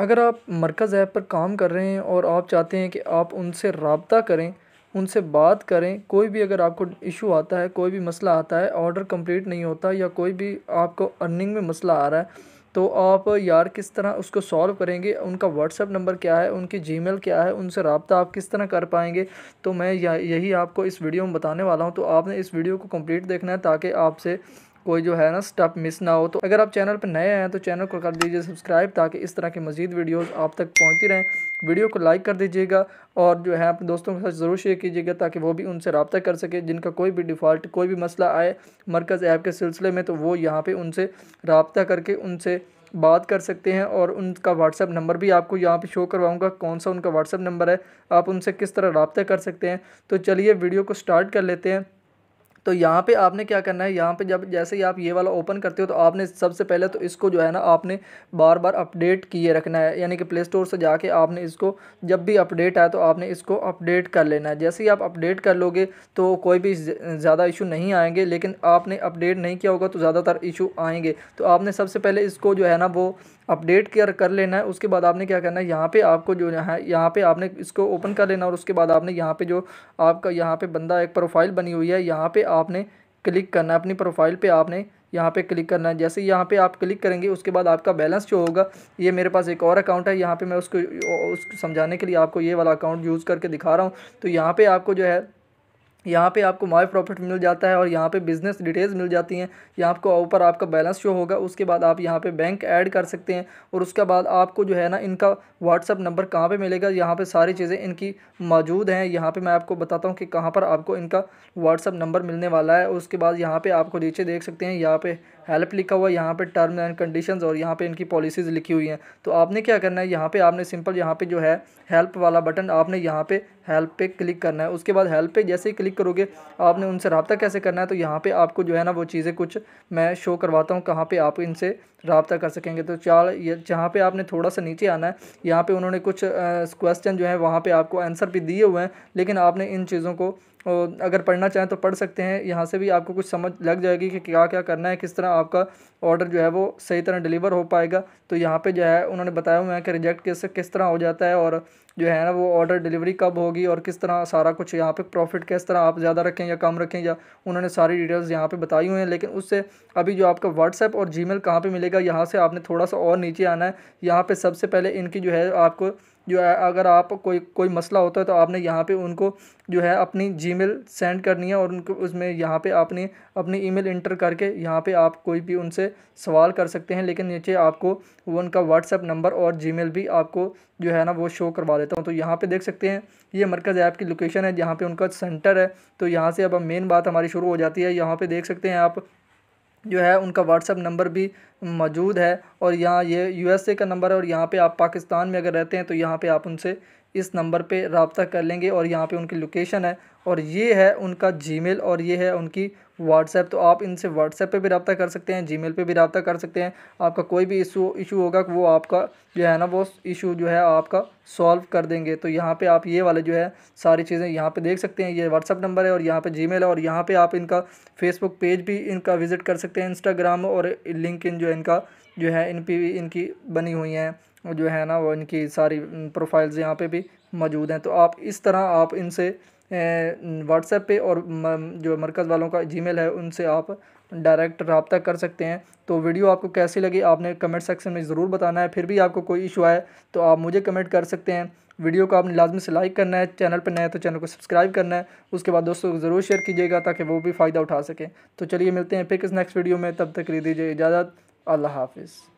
अगर आप मरकज़ ऐप पर काम कर रहे हैं और आप चाहते हैं कि आप उनसे रबता करें उनसे बात करें कोई भी अगर आपको इशू आता है कोई भी मसला आता है ऑर्डर कंप्लीट नहीं होता या कोई भी आपको अर्निंग में मसला आ रहा है तो आप यार किस तरह उसको सॉल्व करेंगे उनका व्हाट्सअप नंबर क्या है उनकी जी क्या है उनसे रबता आप किस तरह कर पाएंगे तो मैं यही आपको इस वीडियो में बताने वाला हूँ तो आपने इस वीडियो को कम्प्लीट देखना है ताकि आपसे कोई जो है ना स्टेप मिस ना हो तो अगर आप चैनल पर नए हैं तो चैनल को कर दीजिए सब्सक्राइब ताकि इस तरह की मजीद वीडियोज़ आप तक पहुंचती रहें वीडियो को लाइक कर दीजिएगा और जो है अपने दोस्तों के साथ ज़रूर शेयर कीजिएगा ताकि वो भी उनसे रबता कर सके जिनका कोई भी डिफ़ॉल्ट कोई भी मसला आए मरकज़ ऐप के सिलसिले में तो वो यहाँ पर उनसे रबता करके उनसे बात कर सकते हैं और उनका व्हाट्सअप नंबर भी आपको यहाँ पे शो करवाऊँगा कौन सा उनका व्हाट्सअप नंबर है आप उनसे किस तरह रबता कर सकते हैं तो चलिए वीडियो को स्टार्ट कर लेते हैं तो यहाँ पे आपने क्या करना है यहाँ पे जब जैसे ही आप ये वाला ओपन करते हो तो आपने सबसे पहले तो इसको जो है ना आपने बार बार अपडेट किए रखना है यानी कि प्ले स्टोर से जाके आपने इसको जब भी अपडेट आए तो आपने इसको अपडेट कर लेना है जैसे ही आप अपडेट कर लोगे तो कोई भी ज़्यादा इशू नहीं आएंगे लेकिन आपने अपडेट नहीं किया होगा तो ज़्यादातर इशू आएंगे तो आपने सबसे पहले इसको जो है ना वो अपडेट कर कर लेना है उसके बाद आपने क्या करना है यहाँ पे आपको जो है यहाँ पे आपने इसको ओपन कर लेना और उसके बाद आपने यहाँ पे जो आपका यहाँ पे बंदा एक प्रोफाइल बनी हुई है यहाँ पे आपने क्लिक करना है अपनी प्रोफाइल पे आपने यहाँ पे क्लिक करना है जैसे यहाँ पे आप क्लिक करेंगे उसके बाद आपका बैलेंस जो होगा ये मेरे पास एक और अकाउंट है यहाँ पे मैं उसको उसको समझाने के लिए आपको ये वाला अकाउंट यूज़ करके दिखा रहा हूँ तो यहाँ पे आपको जो है यहाँ पे आपको माई प्रॉफिट मिल जाता है और यहाँ पे बिज़नेस डिटेल्स मिल जाती हैं यहाँ आपको ऊपर आपका बैलेंस शो होगा उसके बाद आप यहाँ पे बैंक ऐड कर सकते हैं और उसके बाद आपको जो है ना इनका व्हाट्सअप नंबर कहाँ पे मिलेगा यहाँ पे सारी चीज़ें इनकी मौजूद हैं यहाँ पे मैं आपको बताता हूँ कि कहाँ पर आपको इनका व्हाट्सअप नंबर मिलने वाला है उसके बाद यहाँ पर आपको नीचे देख सकते हैं यहाँ पर हेल्प लिखा हुआ है यहाँ पे टर्म एंड कंडीशंस और यहाँ पे इनकी पॉलिसीज़ लिखी हुई हैं तो आपने क्या करना है यहाँ पे आपने सिंपल यहाँ पे जो है हेल्प वाला बटन आपने यहाँ पे हेल्प पे क्लिक करना है उसके बाद हेल्प पे जैसे ही क्लिक करोगे आपने उनसे रबता कैसे करना है तो यहाँ पर आपको जो है ना वो चीज़ें कुछ मैं शो करवाता हूँ कहाँ पर आप इनसे रबता कर सकेंगे तो चार जहाँ पर आपने थोड़ा सा नीचे आना है यहाँ पर उन्होंने कुछ क्वेश्चन जो है वहाँ पर आपको आंसर भी दिए हुए हैं लेकिन आपने इन चीज़ों को और अगर पढ़ना चाहें तो पढ़ सकते हैं यहाँ से भी आपको कुछ समझ लग जाएगी कि क्या क्या करना है किस तरह आपका ऑर्डर जो है वो सही तरह डिलीवर हो पाएगा तो यहाँ पे जो है उन्होंने बताया हुआ है कि रिजेक्ट किस किस तरह हो जाता है और जो है ना वो ऑर्डर डिलीवरी कब होगी और किस तरह सारा कुछ यहाँ पे प्रॉफिट किस तरह आप ज़्यादा रखें या कम रखें या उन्होंने सारी डिटेल्स यहाँ पे बताई हुई हैं लेकिन उससे अभी जो आपका व्हाट्सएप और जी मेल कहाँ पर मिलेगा यहाँ से आपने थोड़ा सा और नीचे आना है यहाँ पर सबसे पहले इनकी जो है आपको जो है अगर आप कोई कोई मसला होता है तो आपने यहाँ पे उनको जो है अपनी जीमेल सेंड करनी है और उनको उसमें यहाँ पे आपने अपनी ईमेल इंटर करके यहाँ पे आप कोई भी उनसे सवाल कर सकते हैं लेकिन नीचे आपको वो उनका व्हाट्सएप नंबर और जीमेल भी आपको जो है ना वो शो करवा देता हूँ तो यहाँ पे देख सकते हैं ये मरकज़ ऐप की लोकेशन है जहाँ पे उनका सेंटर है तो यहाँ से अब मेन बात हमारी शुरू हो जाती है यहाँ पे देख सकते हैं आप जो है उनका व्हाट्सअप नंबर भी मौजूद है और यहाँ ये यूएसए का नंबर है और यहाँ पे आप पाकिस्तान में अगर रहते हैं तो यहाँ पे आप उनसे इस नंबर पे रबता कर लेंगे और यहाँ पे उनकी लोकेशन है और ये है उनका जीमेल और ये है उनकी व्हाट्सएप तो आप इनसे व्हाट्सएप पे भी रबता कर सकते हैं जीमेल पे भी रबता कर सकते हैं आपका कोई भी इशू इशू होगा वो आपका जो है ना वो इशू जो है आपका सॉल्व कर देंगे तो यहाँ पे आप ये वाले जो है सारी चीज़ें यहाँ पे देख सकते हैं ये व्हाट्सअप नंबर है और यहाँ पे जीमेल है और यहाँ पे आप इनका फेसबुक पेज भी इनका विज़िट कर सकते हैं इंस्टाग्राम और लिंक जो इनका जो है इन पी इनकी बनी हुई हैं जो है ना वो इनकी सारी प्रोफाइल्स यहाँ पे भी मौजूद हैं तो आप इस तरह आप इनसे व्हाट्सएप पे और जो मरकज़ वालों का जीमेल है उनसे आप डायरेक्ट रबता कर सकते हैं तो वीडियो आपको कैसी लगी आपने कमेंट सेक्शन में ज़रूर बताना है फिर भी आपको कोई इशू आए तो आप मुझे कमेंट कर सकते हैं वीडियो को आपने लाजमी से लाइक करना है चैनल पर नए तो चैनल को सब्सक्राइब करना है उसके बाद दोस्तों को ज़रूर शेयर कीजिएगा ताकि वो भी फ़ायदा उठा सकें तो चलिए मिलते हैं फिर किस नेक्स्ट वीडियो में तब तक दीजिए इजाज़त अल्लाह हाफिज़